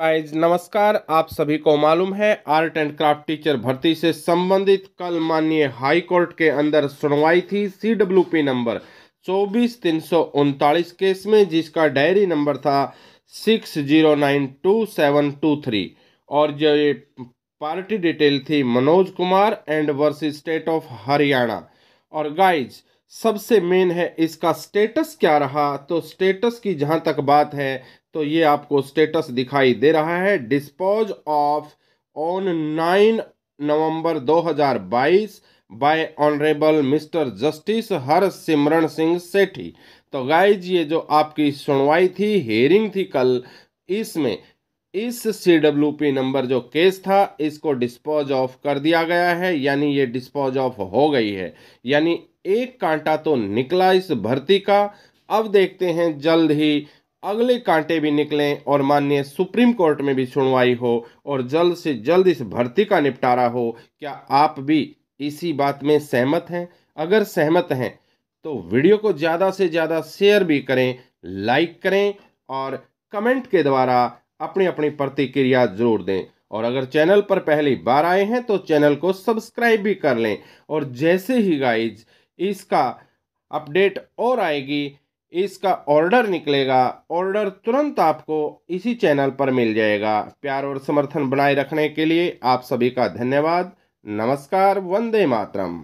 guys नमस्कार आप सभी को मालूम है आर्ट एंड क्राफ्ट टीचर भर्ती से संबंधित कल माननीय हाई कोर्ट के अंदर सुनवाई थी सी डब्ल्यू पी नंबर चौबीस तीन सौ उनतालीस केस में जिसका डायरी नंबर था six zero nine two seven two three और जो ये पार्टी डिटेल थी Manoj Kumar and versus state of Haryana और गाइज सबसे मेन है इसका स्टेटस क्या रहा तो स्टेटस की जहाँ तक बात है तो ये आपको स्टेटस दिखाई दे रहा है dispose of on nine November 2022 by honourable mister justice Harsimran Singh Sethi तो गाइज ये जो आपकी सुनवाई थी हेयरिंग थी कल इसमें इस सी डब्ल्यू पी नंबर जो केस था इसको डिस्पोज ऑफ कर दिया गया है यानी ये डिस्पोज ऑफ हो गई है यानी एक कांटा तो निकला इस भर्ती का अब देखते हैं जल्द ही अगले कांटे भी निकलें और माननीय सुप्रीम कोर्ट में भी सुनवाई हो और जल्द से जल्द इस भर्ती का निपटारा हो क्या आप भी इसी बात में सहमत हैं अगर सहमत हैं तो वीडियो को ज़्यादा से ज़्यादा शेयर भी करें लाइक करें और कमेंट के द्वारा अपनी अपनी प्रतिक्रिया जरूर दें और अगर चैनल पर पहली बार आए हैं तो चैनल को सब्सक्राइब भी कर लें और जैसे ही गाइज़ इसका अपडेट और आएगी इसका ऑर्डर निकलेगा ऑर्डर तुरंत आपको इसी चैनल पर मिल जाएगा प्यार और समर्थन बनाए रखने के लिए आप सभी का धन्यवाद नमस्कार वंदे मातरम